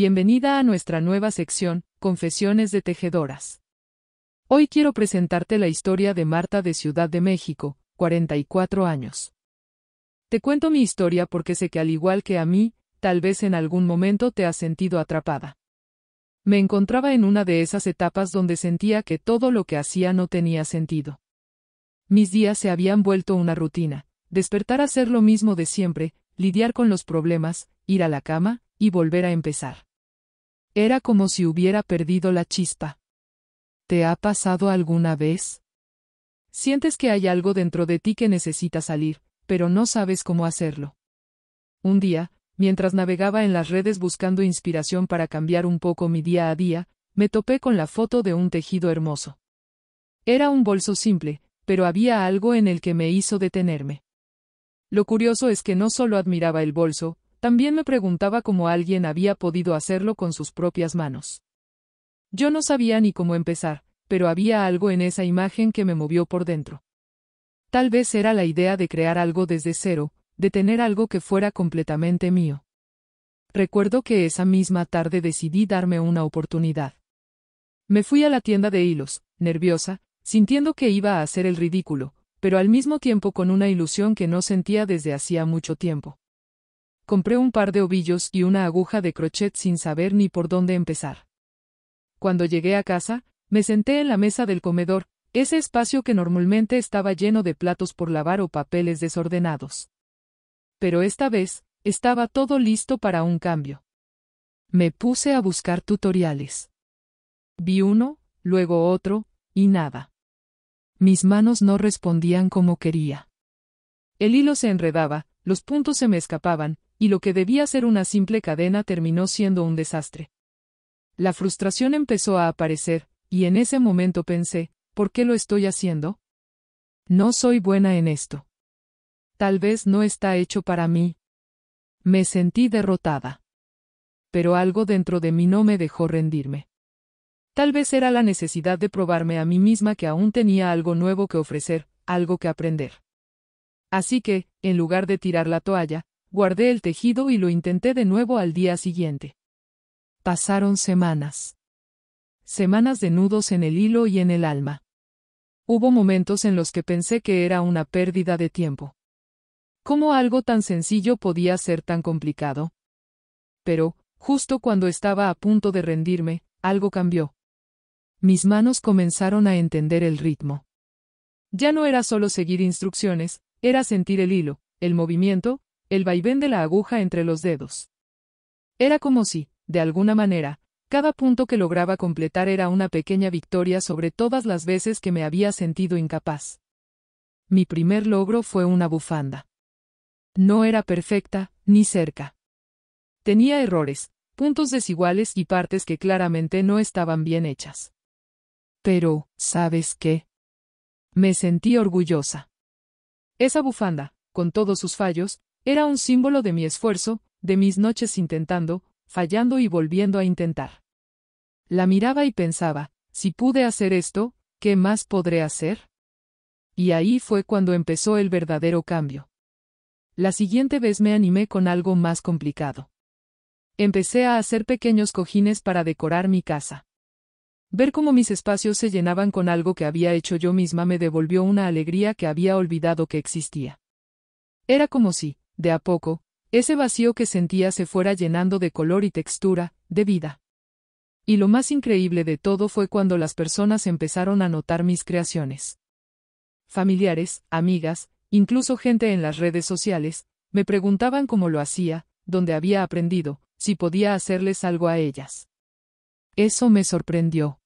Bienvenida a nuestra nueva sección, Confesiones de Tejedoras. Hoy quiero presentarte la historia de Marta de Ciudad de México, 44 años. Te cuento mi historia porque sé que al igual que a mí, tal vez en algún momento te has sentido atrapada. Me encontraba en una de esas etapas donde sentía que todo lo que hacía no tenía sentido. Mis días se habían vuelto una rutina, despertar a hacer lo mismo de siempre, lidiar con los problemas, ir a la cama, y volver a empezar. Era como si hubiera perdido la chispa. ¿Te ha pasado alguna vez? Sientes que hay algo dentro de ti que necesita salir, pero no sabes cómo hacerlo. Un día, mientras navegaba en las redes buscando inspiración para cambiar un poco mi día a día, me topé con la foto de un tejido hermoso. Era un bolso simple, pero había algo en el que me hizo detenerme. Lo curioso es que no solo admiraba el bolso, también me preguntaba cómo alguien había podido hacerlo con sus propias manos. Yo no sabía ni cómo empezar, pero había algo en esa imagen que me movió por dentro. Tal vez era la idea de crear algo desde cero, de tener algo que fuera completamente mío. Recuerdo que esa misma tarde decidí darme una oportunidad. Me fui a la tienda de hilos, nerviosa, sintiendo que iba a hacer el ridículo, pero al mismo tiempo con una ilusión que no sentía desde hacía mucho tiempo. Compré un par de ovillos y una aguja de crochet sin saber ni por dónde empezar. Cuando llegué a casa, me senté en la mesa del comedor, ese espacio que normalmente estaba lleno de platos por lavar o papeles desordenados. Pero esta vez, estaba todo listo para un cambio. Me puse a buscar tutoriales. Vi uno, luego otro, y nada. Mis manos no respondían como quería. El hilo se enredaba, los puntos se me escapaban, y lo que debía ser una simple cadena terminó siendo un desastre. La frustración empezó a aparecer, y en ese momento pensé, ¿por qué lo estoy haciendo? No soy buena en esto. Tal vez no está hecho para mí. Me sentí derrotada. Pero algo dentro de mí no me dejó rendirme. Tal vez era la necesidad de probarme a mí misma que aún tenía algo nuevo que ofrecer, algo que aprender. Así que, en lugar de tirar la toalla, Guardé el tejido y lo intenté de nuevo al día siguiente. Pasaron semanas. Semanas de nudos en el hilo y en el alma. Hubo momentos en los que pensé que era una pérdida de tiempo. ¿Cómo algo tan sencillo podía ser tan complicado? Pero, justo cuando estaba a punto de rendirme, algo cambió. Mis manos comenzaron a entender el ritmo. Ya no era solo seguir instrucciones, era sentir el hilo, el movimiento, el vaivén de la aguja entre los dedos. Era como si, de alguna manera, cada punto que lograba completar era una pequeña victoria sobre todas las veces que me había sentido incapaz. Mi primer logro fue una bufanda. No era perfecta, ni cerca. Tenía errores, puntos desiguales y partes que claramente no estaban bien hechas. Pero, ¿sabes qué? Me sentí orgullosa. Esa bufanda, con todos sus fallos, era un símbolo de mi esfuerzo, de mis noches intentando, fallando y volviendo a intentar. La miraba y pensaba, si pude hacer esto, ¿qué más podré hacer? Y ahí fue cuando empezó el verdadero cambio. La siguiente vez me animé con algo más complicado. Empecé a hacer pequeños cojines para decorar mi casa. Ver cómo mis espacios se llenaban con algo que había hecho yo misma me devolvió una alegría que había olvidado que existía. Era como si, de a poco, ese vacío que sentía se fuera llenando de color y textura, de vida. Y lo más increíble de todo fue cuando las personas empezaron a notar mis creaciones. Familiares, amigas, incluso gente en las redes sociales, me preguntaban cómo lo hacía, dónde había aprendido, si podía hacerles algo a ellas. Eso me sorprendió.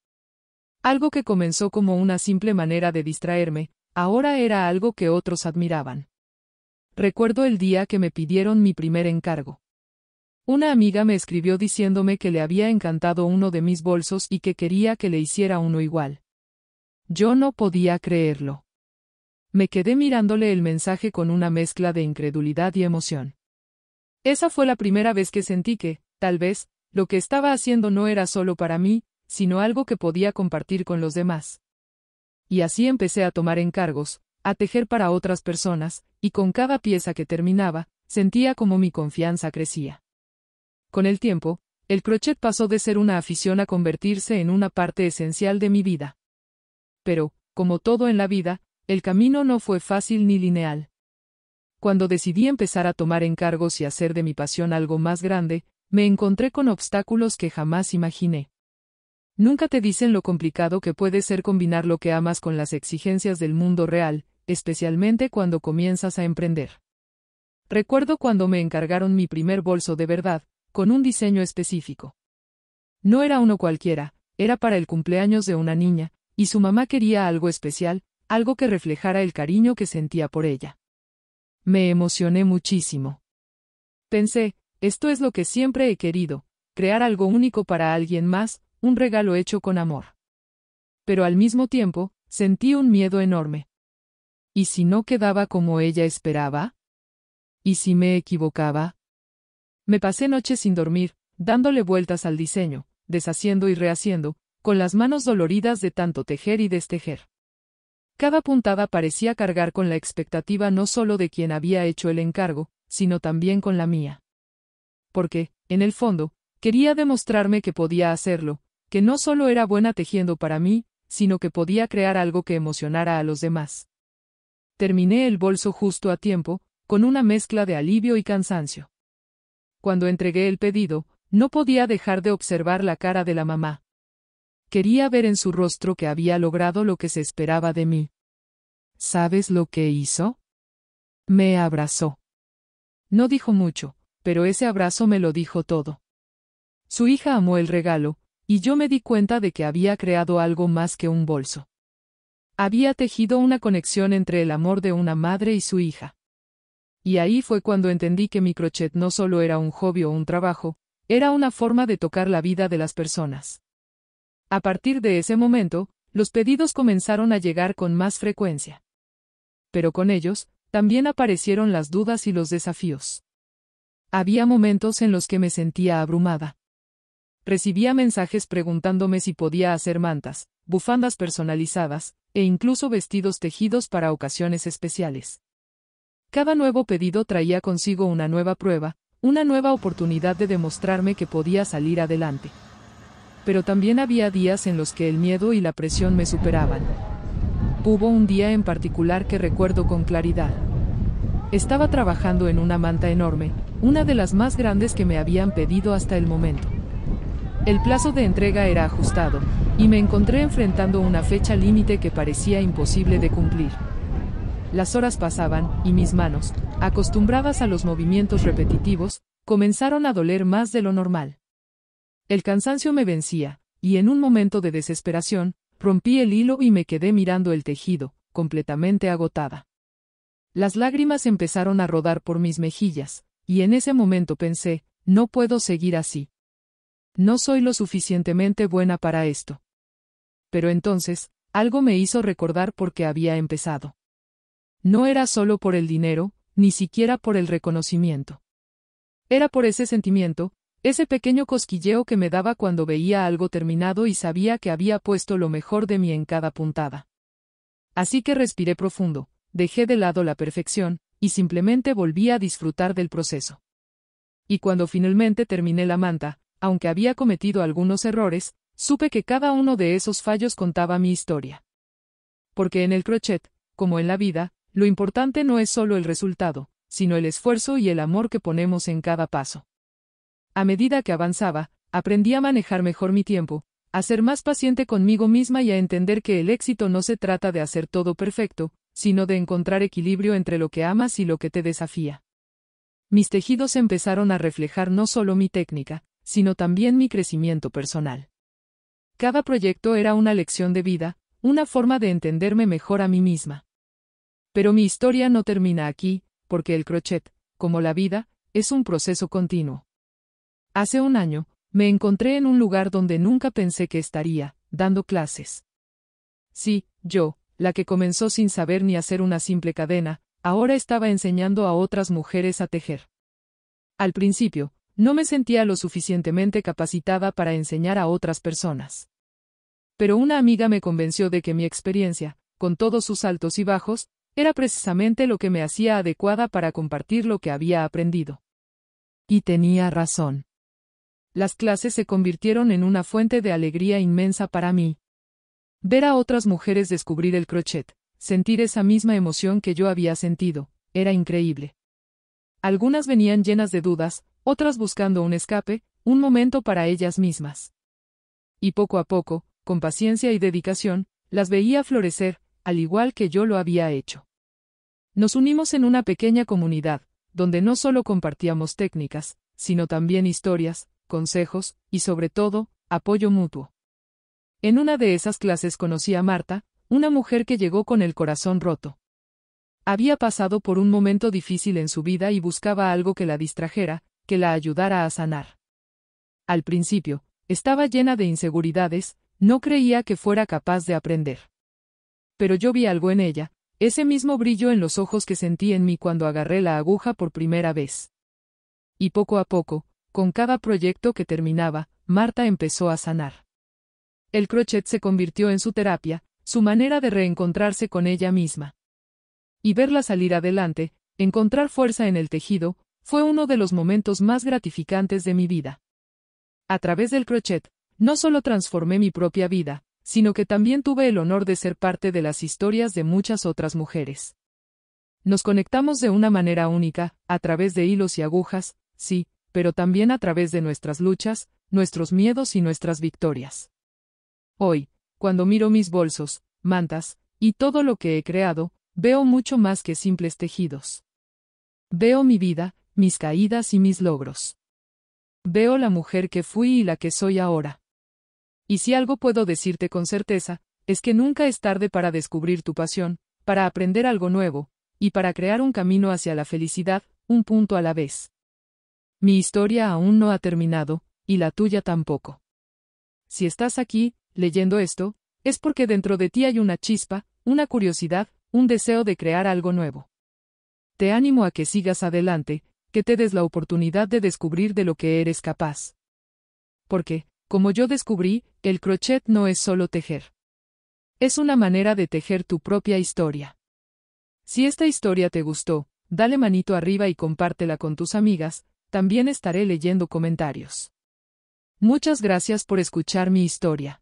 Algo que comenzó como una simple manera de distraerme, ahora era algo que otros admiraban. Recuerdo el día que me pidieron mi primer encargo. Una amiga me escribió diciéndome que le había encantado uno de mis bolsos y que quería que le hiciera uno igual. Yo no podía creerlo. Me quedé mirándole el mensaje con una mezcla de incredulidad y emoción. Esa fue la primera vez que sentí que, tal vez, lo que estaba haciendo no era solo para mí, sino algo que podía compartir con los demás. Y así empecé a tomar encargos, a tejer para otras personas, y con cada pieza que terminaba, sentía como mi confianza crecía. Con el tiempo, el crochet pasó de ser una afición a convertirse en una parte esencial de mi vida. Pero, como todo en la vida, el camino no fue fácil ni lineal. Cuando decidí empezar a tomar encargos y hacer de mi pasión algo más grande, me encontré con obstáculos que jamás imaginé. Nunca te dicen lo complicado que puede ser combinar lo que amas con las exigencias del mundo real, especialmente cuando comienzas a emprender. Recuerdo cuando me encargaron mi primer bolso de verdad, con un diseño específico. No era uno cualquiera, era para el cumpleaños de una niña, y su mamá quería algo especial, algo que reflejara el cariño que sentía por ella. Me emocioné muchísimo. Pensé, esto es lo que siempre he querido, crear algo único para alguien más, un regalo hecho con amor. Pero al mismo tiempo, sentí un miedo enorme. ¿Y si no quedaba como ella esperaba? ¿Y si me equivocaba? Me pasé noches sin dormir, dándole vueltas al diseño, deshaciendo y rehaciendo, con las manos doloridas de tanto tejer y destejer. Cada puntada parecía cargar con la expectativa no solo de quien había hecho el encargo, sino también con la mía. Porque, en el fondo, quería demostrarme que podía hacerlo, que no solo era buena tejiendo para mí, sino que podía crear algo que emocionara a los demás. Terminé el bolso justo a tiempo, con una mezcla de alivio y cansancio. Cuando entregué el pedido, no podía dejar de observar la cara de la mamá. Quería ver en su rostro que había logrado lo que se esperaba de mí. ¿Sabes lo que hizo? Me abrazó. No dijo mucho, pero ese abrazo me lo dijo todo. Su hija amó el regalo, y yo me di cuenta de que había creado algo más que un bolso. Había tejido una conexión entre el amor de una madre y su hija. Y ahí fue cuando entendí que mi crochet no solo era un hobby o un trabajo, era una forma de tocar la vida de las personas. A partir de ese momento, los pedidos comenzaron a llegar con más frecuencia. Pero con ellos, también aparecieron las dudas y los desafíos. Había momentos en los que me sentía abrumada. Recibía mensajes preguntándome si podía hacer mantas, bufandas personalizadas, e incluso vestidos tejidos para ocasiones especiales. Cada nuevo pedido traía consigo una nueva prueba, una nueva oportunidad de demostrarme que podía salir adelante. Pero también había días en los que el miedo y la presión me superaban. Hubo un día en particular que recuerdo con claridad. Estaba trabajando en una manta enorme, una de las más grandes que me habían pedido hasta el momento. El plazo de entrega era ajustado, y me encontré enfrentando una fecha límite que parecía imposible de cumplir. Las horas pasaban, y mis manos, acostumbradas a los movimientos repetitivos, comenzaron a doler más de lo normal. El cansancio me vencía, y en un momento de desesperación, rompí el hilo y me quedé mirando el tejido, completamente agotada. Las lágrimas empezaron a rodar por mis mejillas, y en ese momento pensé, no puedo seguir así. No soy lo suficientemente buena para esto. Pero entonces, algo me hizo recordar por qué había empezado. No era solo por el dinero, ni siquiera por el reconocimiento. Era por ese sentimiento, ese pequeño cosquilleo que me daba cuando veía algo terminado y sabía que había puesto lo mejor de mí en cada puntada. Así que respiré profundo, dejé de lado la perfección, y simplemente volví a disfrutar del proceso. Y cuando finalmente terminé la manta, aunque había cometido algunos errores, supe que cada uno de esos fallos contaba mi historia. Porque en el crochet, como en la vida, lo importante no es solo el resultado, sino el esfuerzo y el amor que ponemos en cada paso. A medida que avanzaba, aprendí a manejar mejor mi tiempo, a ser más paciente conmigo misma y a entender que el éxito no se trata de hacer todo perfecto, sino de encontrar equilibrio entre lo que amas y lo que te desafía. Mis tejidos empezaron a reflejar no solo mi técnica, sino también mi crecimiento personal. Cada proyecto era una lección de vida, una forma de entenderme mejor a mí misma. Pero mi historia no termina aquí, porque el crochet, como la vida, es un proceso continuo. Hace un año, me encontré en un lugar donde nunca pensé que estaría, dando clases. Sí, yo, la que comenzó sin saber ni hacer una simple cadena, ahora estaba enseñando a otras mujeres a tejer. Al principio, no me sentía lo suficientemente capacitada para enseñar a otras personas. Pero una amiga me convenció de que mi experiencia, con todos sus altos y bajos, era precisamente lo que me hacía adecuada para compartir lo que había aprendido. Y tenía razón. Las clases se convirtieron en una fuente de alegría inmensa para mí. Ver a otras mujeres descubrir el crochet, sentir esa misma emoción que yo había sentido, era increíble. Algunas venían llenas de dudas, otras buscando un escape, un momento para ellas mismas. Y poco a poco, con paciencia y dedicación, las veía florecer, al igual que yo lo había hecho. Nos unimos en una pequeña comunidad, donde no solo compartíamos técnicas, sino también historias, consejos, y sobre todo, apoyo mutuo. En una de esas clases conocí a Marta, una mujer que llegó con el corazón roto. Había pasado por un momento difícil en su vida y buscaba algo que la distrajera, que la ayudara a sanar. Al principio, estaba llena de inseguridades, no creía que fuera capaz de aprender. Pero yo vi algo en ella, ese mismo brillo en los ojos que sentí en mí cuando agarré la aguja por primera vez. Y poco a poco, con cada proyecto que terminaba, Marta empezó a sanar. El crochet se convirtió en su terapia, su manera de reencontrarse con ella misma. Y verla salir adelante, encontrar fuerza en el tejido, fue uno de los momentos más gratificantes de mi vida. A través del crochet, no solo transformé mi propia vida, sino que también tuve el honor de ser parte de las historias de muchas otras mujeres. Nos conectamos de una manera única, a través de hilos y agujas, sí, pero también a través de nuestras luchas, nuestros miedos y nuestras victorias. Hoy, cuando miro mis bolsos, mantas, y todo lo que he creado, veo mucho más que simples tejidos. Veo mi vida, mis caídas y mis logros. Veo la mujer que fui y la que soy ahora. Y si algo puedo decirte con certeza, es que nunca es tarde para descubrir tu pasión, para aprender algo nuevo, y para crear un camino hacia la felicidad, un punto a la vez. Mi historia aún no ha terminado, y la tuya tampoco. Si estás aquí, leyendo esto, es porque dentro de ti hay una chispa, una curiosidad, un deseo de crear algo nuevo. Te animo a que sigas adelante, que te des la oportunidad de descubrir de lo que eres capaz. Porque, como yo descubrí, el crochet no es solo tejer. Es una manera de tejer tu propia historia. Si esta historia te gustó, dale manito arriba y compártela con tus amigas, también estaré leyendo comentarios. Muchas gracias por escuchar mi historia.